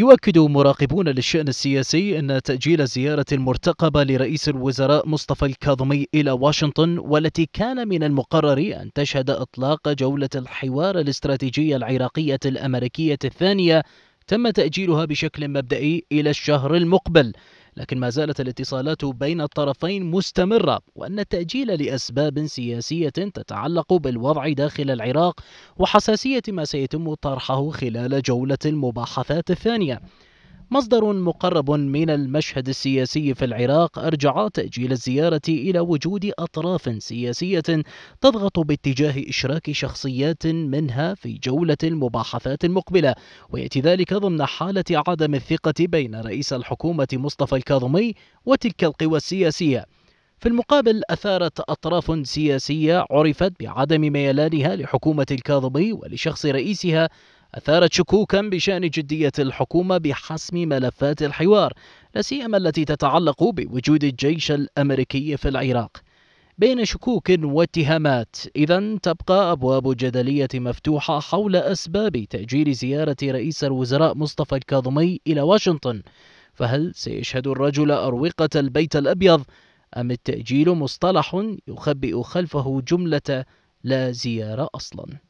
يؤكد مراقبون للشأن السياسي أن تأجيل الزيارة المرتقبة لرئيس الوزراء مصطفى الكاظمي إلى واشنطن والتي كان من المقرر أن تشهد إطلاق جولة الحوار الاستراتيجية العراقية الأمريكية الثانية تم تأجيلها بشكل مبدئي إلى الشهر المقبل لكن ما زالت الاتصالات بين الطرفين مستمرة وأن التأجيل لأسباب سياسية تتعلق بالوضع داخل العراق وحساسية ما سيتم طرحه خلال جولة المباحثات الثانية مصدر مقرب من المشهد السياسي في العراق أرجع تأجيل الزيارة إلى وجود أطراف سياسية تضغط باتجاه إشراك شخصيات منها في جولة المباحثات المقبلة ويأتي ذلك ضمن حالة عدم الثقة بين رئيس الحكومة مصطفى الكاظمي وتلك القوى السياسية في المقابل أثارت أطراف سياسية عرفت بعدم ميلانها لحكومة الكاظمي ولشخص رئيسها أثارت شكوكا بشأن جدية الحكومة بحسم ملفات الحوار لا سيما التي تتعلق بوجود الجيش الأمريكي في العراق بين شكوك واتهامات إذا تبقى أبواب الجدلية مفتوحة حول أسباب تأجيل زيارة رئيس الوزراء مصطفى الكاظمي إلى واشنطن فهل سيشهد الرجل أروقة البيت الأبيض أم التأجيل مصطلح يخبئ خلفه جملة لا زيارة أصلاً